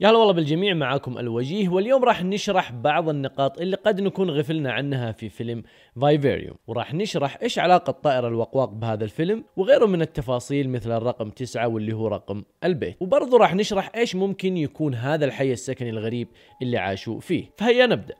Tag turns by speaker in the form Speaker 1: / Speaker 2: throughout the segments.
Speaker 1: يا هلا والله بالجميع معاكم الوجيه واليوم راح نشرح بعض النقاط اللي قد نكون غفلنا عنها في فيلم فايفيريوم وراح نشرح ايش علاقة طائر الوقواق بهذا الفيلم وغيره من التفاصيل مثل الرقم تسعة واللي هو رقم البيت وبرضه راح نشرح ايش ممكن يكون هذا الحي السكني الغريب اللي عاشوا فيه فهيا نبدأ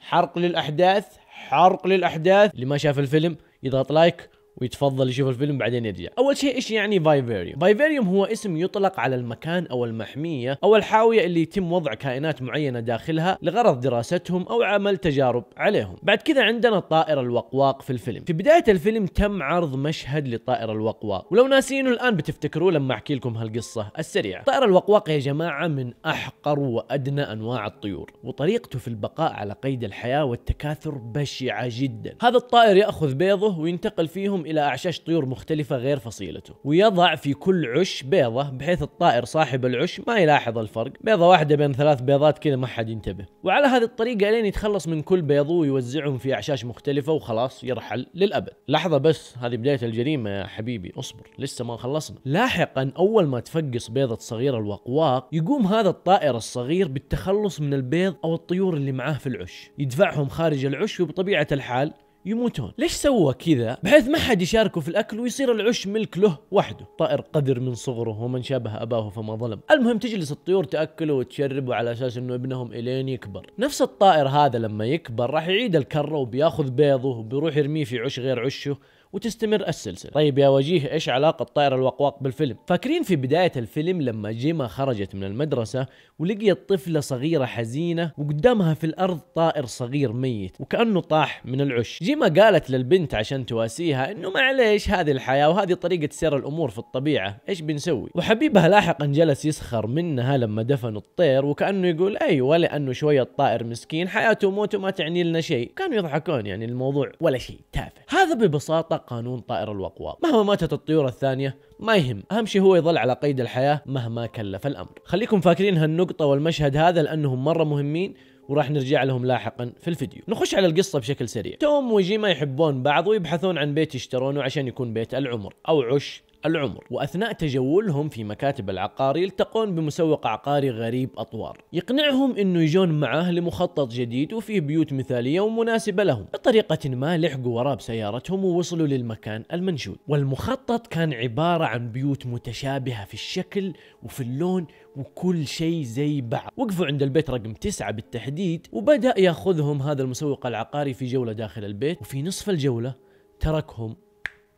Speaker 1: حرق للأحداث حرق للأحداث اللي ما شاف الفيلم يضغط لايك ويتفضل يشوف الفيلم بعدين يرجع اول شيء ايش يعني فايفيريوم فايفيريوم هو اسم يطلق على المكان او المحميه او الحاويه اللي يتم وضع كائنات معينه داخلها لغرض دراستهم او عمل تجارب عليهم بعد كذا عندنا طائر الوقواق في الفيلم في بدايه الفيلم تم عرض مشهد لطائر الوقواق ولو ناسينه الان بتفتكروه لما احكي لكم هالقصه السريعه طائر الوقواق يا جماعه من احقر وادنى انواع الطيور وطريقته في البقاء على قيد الحياه والتكاثر بشعه جدا هذا الطائر ياخذ بيضه وينتقل فيهم إلى أعشاش طيور مختلفة غير فصيلته ويضع في كل عش بيضة بحيث الطائر صاحب العش ما يلاحظ الفرق بيضة واحدة بين ثلاث بيضات كذا ما حد ينتبه وعلى هذه الطريقة لين يتخلص من كل بيضه ويوزعهم في أعشاش مختلفة وخلاص يرحل للأبد لحظة بس هذه بداية الجريمة يا حبيبي اصبر لسه ما خلصنا لاحقا أول ما تفقس بيضة صغير الوقواق يقوم هذا الطائر الصغير بالتخلص من البيض أو الطيور اللي معاه في العش يدفعهم خارج العش وبطبيعة الحال يموتون ليش سووا كذا بحيث ما حد يشاركه في الاكل ويصير العش ملك له وحده طائر قذر من صغره ومن شابه اباه فما ظلم المهم تجلس الطيور تاكله وتشربه على اساس انه ابنهم الين يكبر نفس الطائر هذا لما يكبر راح يعيد الكره وبياخذ بيضه وبيروح يرميه في عش غير عشه وتستمر السلسله طيب يا وجيه ايش علاقه طائر الوقواق بالفيلم فاكرين في بدايه الفيلم لما جيما خرجت من المدرسه ولقيت طفله صغيره حزينه وقدامها في الارض طائر صغير ميت وكانه طاح من العش جيما قالت للبنت عشان تواسيها انه معليش هذه الحياه وهذه طريقه سير الامور في الطبيعه ايش بنسوي وحبيبها لاحقا جلس يسخر منها لما دفنوا الطير وكانه يقول ايوه لانه شويه طائر مسكين حياته وموته ما تعني لنا شيء كانوا يضحكون يعني الموضوع ولا شيء تافه هذا ببساطة قانون طائر الوقواق مهما ماتت الطيور الثانية ما يهم أهم شيء هو يظل على قيد الحياة مهما كلف الأمر خليكم فاكرين هالنقطة والمشهد هذا لأنهم مرة مهمين وراح نرجع لهم لاحقا في الفيديو نخش على القصة بشكل سريع توم وجيما يحبون بعض ويبحثون عن بيت يشترونه عشان يكون بيت العمر أو عش العمر وأثناء تجولهم في مكاتب العقار يلتقون بمسوق عقاري غريب أطوار يقنعهم أنه يجون معاه لمخطط جديد وفيه بيوت مثالية ومناسبة لهم بطريقة ما لحقوا وراه بسيارتهم ووصلوا للمكان المنشود والمخطط كان عبارة عن بيوت متشابهة في الشكل وفي اللون وكل شيء زي بعض وقفوا عند البيت رقم تسعة بالتحديد وبدأ يأخذهم هذا المسوق العقاري في جولة داخل البيت وفي نصف الجولة تركهم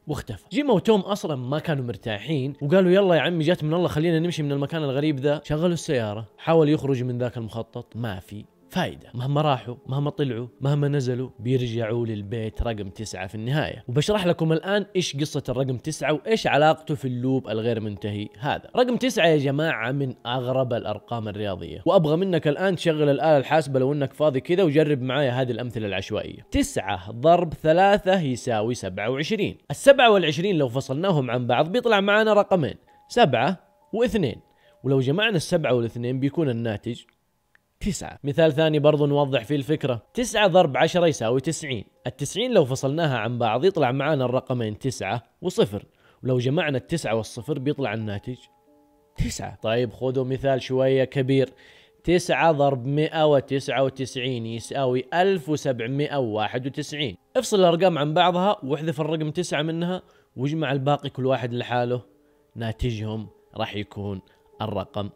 Speaker 1: واختفى جيما وتوم اصلا ما كانوا مرتاحين وقالوا يلا يا عمي جات من الله خلينا نمشي من المكان الغريب ذا شغلوا السيارة حاول يخرج من ذاك المخطط ما في فايدة مهما راحوا مهما طلعوا مهما نزلوا بيرجعوا للبيت رقم تسعة في النهاية وبشرح لكم الآن إيش قصة الرقم تسعة وإيش علاقته في اللوب الغير منتهي هذا رقم تسعة يا جماعة من أغرب الأرقام الرياضية وأبغى منك الآن تشغل الآلة الحاسبة لو إنك فاضي كذا وجرب معايا هذه الأمثلة العشوائية تسعة ضرب ثلاثة يساوي سبعة وعشرين السبعة والعشرين لو فصلناهم عن بعض بيطلع معانا رقمين سبعة واثنين ولو جمعنا السبعة والاثنين بيكون الناتج تسعة مثال ثاني برضو نوضح فيه الفكرة تسعة ضرب عشرة يساوي تسعين التسعين لو فصلناها عن بعض يطلع معانا الرقمين تسعة وصفر ولو جمعنا التسعة والصفر بيطلع الناتج تسعة طيب خذوا مثال شوية كبير تسعة ضرب مئة وتسعة وتسعين يساوي ألف وسبعمائة وواحد وتسعين افصل الأرقام عن بعضها واحذف الرقم تسعة منها واجمع الباقي كل واحد لحاله ناتجهم راح يكون الرقم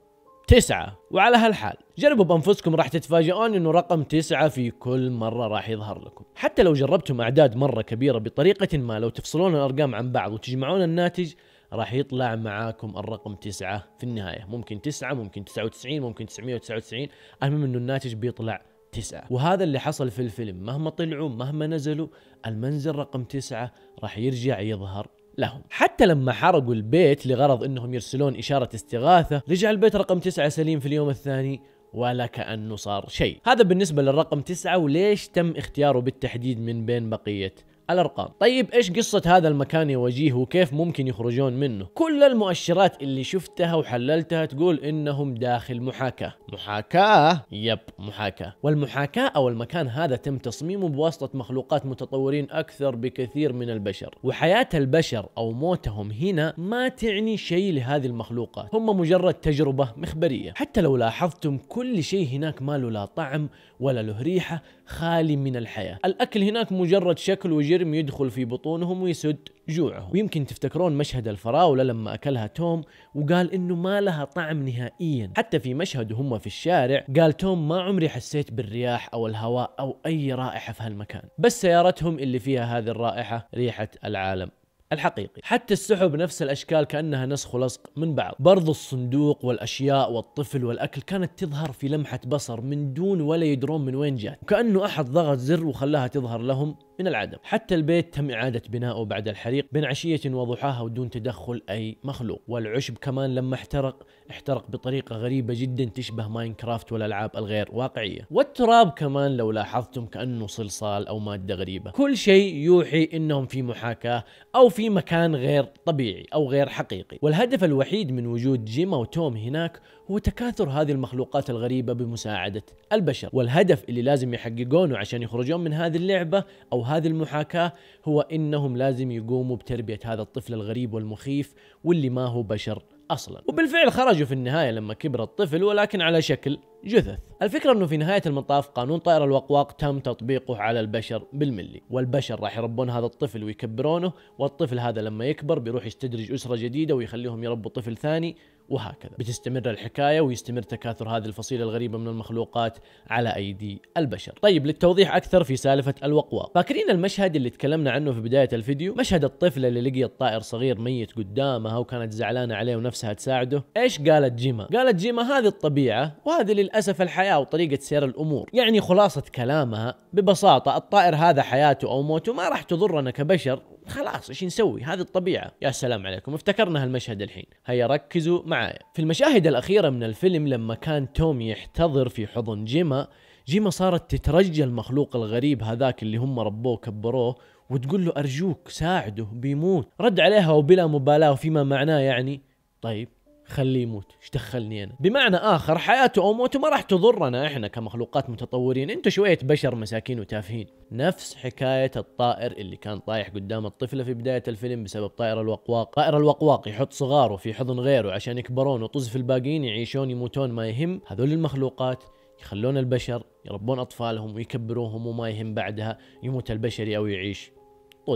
Speaker 1: تسعة وعلى هالحال جربوا بانفسكم راح تتفاجئون انه رقم تسعة في كل مرة راح يظهر لكم حتى لو جربتم اعداد مرة كبيرة بطريقة ما لو تفصلون الارقام عن بعض وتجمعون الناتج راح يطلع معاكم الرقم تسعة في النهاية ممكن تسعة ممكن 99 ممكن 999 المهم انه الناتج بيطلع تسعة وهذا اللي حصل في الفيلم مهما طلعوا مهما نزلوا المنزل رقم تسعة راح يرجع يظهر لهم حتى لما حرقوا البيت لغرض انهم يرسلون اشاره استغاثه رجع البيت رقم تسعة سليم في اليوم الثاني ولا كأنه صار شيء هذا بالنسبة للرقم تسعة وليش تم اختياره بالتحديد من بين بقية الارقام طيب ايش قصه هذا المكان يا وجيه وكيف ممكن يخرجون منه كل المؤشرات اللي شفتها وحللتها تقول انهم داخل محاكاه محاكاه يب محاكاه والمحاكاه او المكان هذا تم تصميمه بواسطه مخلوقات متطورين اكثر بكثير من البشر وحياه البشر او موتهم هنا ما تعني شيء لهذه المخلوقات هم مجرد تجربه مخبريه حتى لو لاحظتم كل شيء هناك ما له لا طعم ولا له ريحه خالي من الحياة الأكل هناك مجرد شكل وجرم يدخل في بطونهم ويسد جوعهم ويمكن تفتكرون مشهد الفراولة لما أكلها توم وقال إنه ما لها طعم نهائيا حتى في مشهد هم في الشارع قال توم ما عمري حسيت بالرياح أو الهواء أو أي رائحة في هالمكان بس سيارتهم اللي فيها هذه الرائحة ريحة العالم الحقيقي حتى السحب نفس الأشكال كأنها نسخ ولصق من بعض برضو الصندوق والأشياء والطفل والأكل كانت تظهر في لمحة بصر من دون ولا يدرون من وين جات وكأنه أحد ضغط زر وخلاها تظهر لهم من العدم حتى البيت تم إعادة بنائه بعد الحريق بين عشية وضحاها ودون تدخل أي مخلوق والعشب كمان لما احترق احترق بطريقة غريبة جدا تشبه ماينكرافت والألعاب الغير واقعية والتراب كمان لو لاحظتم كأنه صلصال أو مادة غريبة كل شيء يوحي إنهم في محاكاة أو في مكان غير طبيعي أو غير حقيقي والهدف الوحيد من وجود جيما وتوم هناك هو تكاثر هذه المخلوقات الغريبة بمساعدة البشر والهدف اللي لازم يحققونه عشان يخرجون من هذه اللعبة أو هذه المحاكاة هو إنهم لازم يقوموا بتربية هذا الطفل الغريب والمخيف واللي ما هو بشر اصلا وبالفعل خرجوا في النهايه لما كبر الطفل ولكن على شكل جثث الفكره انه في نهايه المطاف قانون طائر الوقواق تم تطبيقه على البشر بالملي والبشر راح يربون هذا الطفل ويكبرونه والطفل هذا لما يكبر بيروح يستدرج اسره جديده ويخليهم يربوا طفل ثاني وهكذا بتستمر الحكاية ويستمر تكاثر هذه الفصيلة الغريبة من المخلوقات على أيدي البشر طيب للتوضيح أكثر في سالفة الوقواق فاكرين المشهد اللي تكلمنا عنه في بداية الفيديو مشهد الطفلة اللي لقيت طائر صغير ميت قدامها وكانت زعلانة عليه ونفسها تساعده إيش قالت جيما قالت جيما هذه الطبيعة وهذه للأسف الحياة وطريقة سير الأمور يعني خلاصة كلامها ببساطة الطائر هذا حياته أو موته ما راح تضرنا كبشر خلاص ايش نسوي هذه الطبيعه يا سلام عليكم افتكرنا هالمشهد الحين هيا ركزوا معايا في المشاهد الاخيره من الفيلم لما كان توم يحتضر في حضن جيما جيما صارت تترجى المخلوق الغريب هذاك اللي هم ربوه كبروه وتقول له ارجوك ساعده بيموت رد عليها وبلا مبالاه وفيما معناه يعني طيب خليه يموت ايش دخلني انا بمعنى اخر حياته او موته ما راح تضرنا احنا كمخلوقات متطورين انتم شويه بشر مساكين وتافهين نفس حكايه الطائر اللي كان طايح قدام الطفله في بدايه الفيلم بسبب طائر الوقواق طائر الوقواق يحط صغاره في حضن غيره عشان يكبرون وطز في الباقيين يعيشون يموتون ما يهم هذول المخلوقات يخلون البشر يربون اطفالهم ويكبروهم وما يهم بعدها يموت البشري او يعيش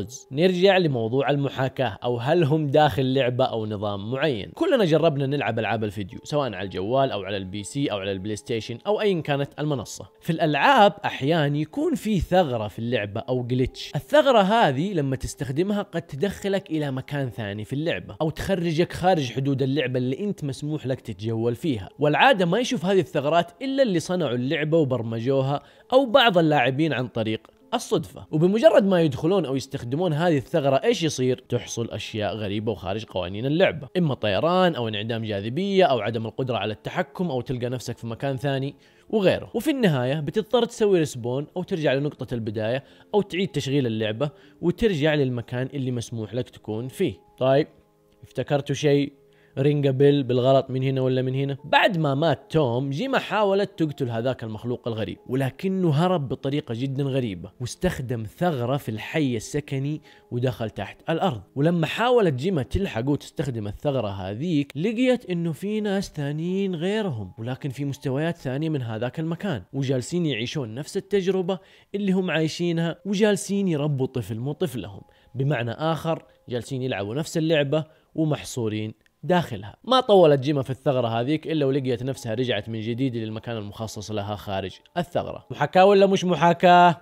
Speaker 1: طز نرجع لموضوع المحاكاة أو هل هم داخل لعبة أو نظام معين كلنا جربنا نلعب ألعاب الفيديو سواء على الجوال أو على البي سي أو على البلاي ستيشن أو أيا كانت المنصة في الألعاب أحيانا يكون في ثغرة في اللعبة أو جلتش الثغرة هذه لما تستخدمها قد تدخلك إلى مكان ثاني في اللعبة أو تخرجك خارج حدود اللعبة اللي أنت مسموح لك تتجول فيها والعادة ما يشوف هذه الثغرات إلا اللي صنعوا اللعبة وبرمجوها أو بعض اللاعبين عن طريق الصدفه وبمجرد ما يدخلون او يستخدمون هذه الثغره ايش يصير تحصل اشياء غريبه وخارج قوانين اللعبه اما طيران او انعدام جاذبيه او عدم القدره على التحكم او تلقى نفسك في مكان ثاني وغيره وفي النهاية بتضطر تسوي ريسبون أو ترجع لنقطة البداية أو تعيد تشغيل اللعبة وترجع للمكان اللي مسموح لك تكون فيه طيب افتكرتوا شيء رينجا بيل بالغلط من هنا ولا من هنا بعد ما مات توم جيما حاولت تقتل هذاك المخلوق الغريب ولكنه هرب بطريقة جدا غريبة واستخدم ثغرة في الحي السكني ودخل تحت الأرض ولما حاولت جيما تلحقه وتستخدم الثغرة هذيك لقيت انه في ناس ثانيين غيرهم ولكن في مستويات ثانية من هذاك المكان وجالسين يعيشون نفس التجربة اللي هم عايشينها وجالسين يربوا طفل مو طفلهم بمعنى آخر جالسين يلعبوا نفس اللعبة ومحصورين داخلها ما طولت جيمة في الثغرة هذيك إلا ولقيت نفسها رجعت من جديد للمكان المخصص لها خارج الثغرة محاكاة ولا مش محاكاة؟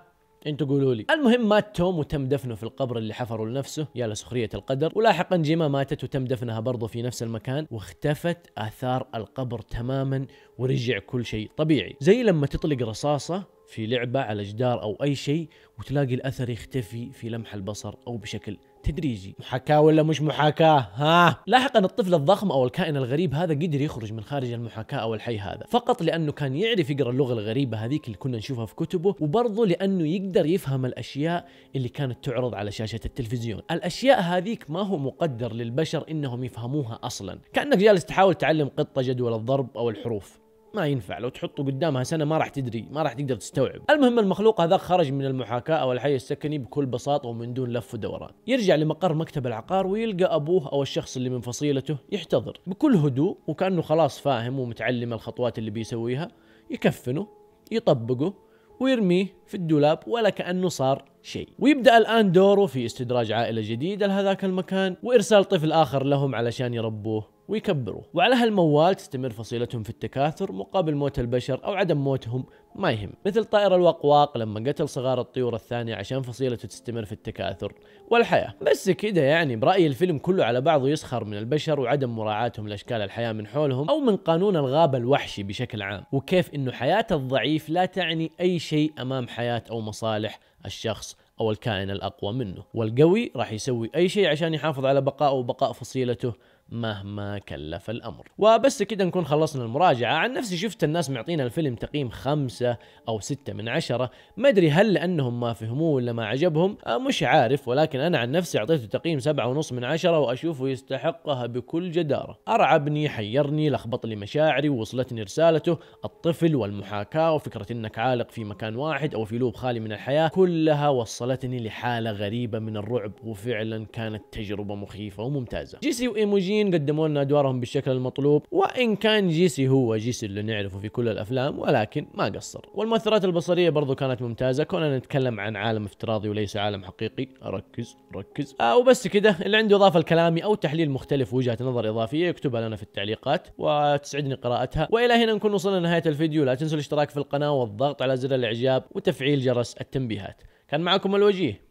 Speaker 1: انتوا قولوا لي المهم مات توم وتم دفنه في القبر اللي حفره لنفسه يا لسخريه القدر ولاحقا جيما ماتت وتم دفنها برضه في نفس المكان واختفت اثار القبر تماما ورجع كل شيء طبيعي زي لما تطلق رصاصه في لعبة على جدار أو أي شيء وتلاقي الأثر يختفي في لمح البصر أو بشكل تدريجي محاكاة ولا مش محاكاة ها لاحقا الطفل الضخم أو الكائن الغريب هذا قدر يخرج من خارج المحاكاة أو الحي هذا فقط لأنه كان يعرف يقرأ اللغة الغريبة هذيك اللي كنا نشوفها في كتبه وبرضه لأنه يقدر يفهم الأشياء اللي كانت تعرض على شاشة التلفزيون الأشياء هذيك ما هو مقدر للبشر إنهم يفهموها أصلا كأنك جالس تحاول تعلم قطة جدول الضرب أو الحروف ما ينفع لو تحطه قدامها سنه ما راح تدري ما راح تقدر تستوعب المهم المخلوق هذا خرج من المحاكاه او الحي السكني بكل بساطه ومن دون لف ودوران يرجع لمقر مكتب العقار ويلقى ابوه او الشخص اللي من فصيلته يحتضر بكل هدوء وكانه خلاص فاهم ومتعلم الخطوات اللي بيسويها يكفنه يطبقه ويرميه في الدولاب ولا كانه صار شيء ويبدا الان دوره في استدراج عائله جديده لهذاك المكان وارسال طفل اخر لهم علشان يربوه ويكبروا وعلى هالموال تستمر فصيلتهم في التكاثر مقابل موت البشر أو عدم موتهم ما يهم مثل طائر الوقواق لما قتل صغار الطيور الثانية عشان فصيلته تستمر في التكاثر والحياة بس كده يعني برأيي الفيلم كله على بعضه يسخر من البشر وعدم مراعاتهم لأشكال الحياة من حولهم أو من قانون الغابة الوحشي بشكل عام وكيف أنه حياة الضعيف لا تعني أي شيء أمام حياة أو مصالح الشخص أو الكائن الأقوى منه والقوي راح يسوي أي شيء عشان يحافظ على بقائه وبقاء فصيلته مهما كلف الأمر وبس كده نكون خلصنا المراجعة عن نفسي شفت الناس معطينا الفيلم تقييم خمسة أو ستة من عشرة ما أدري هل لأنهم ما فهموه ولا ما عجبهم أه، مش عارف ولكن أنا عن نفسي أعطيته تقييم سبعة ونص من عشرة وأشوفه يستحقها بكل جدارة أرعبني حيرني لخبط لي مشاعري ووصلتني رسالته الطفل والمحاكاة وفكرة أنك عالق في مكان واحد أو في لوب خالي من الحياة كلها وصلتني لحالة غريبة من الرعب وفعلا كانت تجربة مخيفة وممتازة جيسي وإيموجين الممثلين قدموا لنا ادوارهم بالشكل المطلوب وان كان جيسي هو جيسي اللي نعرفه في كل الافلام ولكن ما قصر والمؤثرات البصريه برضو كانت ممتازه كوننا نتكلم عن عالم افتراضي وليس عالم حقيقي ركز ركز آه وبس كده اللي عنده اضافه لكلامي او تحليل مختلف وجهه نظر اضافيه يكتبها لنا في التعليقات وتسعدني قراءتها والى هنا نكون وصلنا لنهايه الفيديو لا تنسوا الاشتراك في القناه والضغط على زر الاعجاب وتفعيل جرس التنبيهات كان معكم الوجيه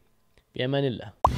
Speaker 1: في امان الله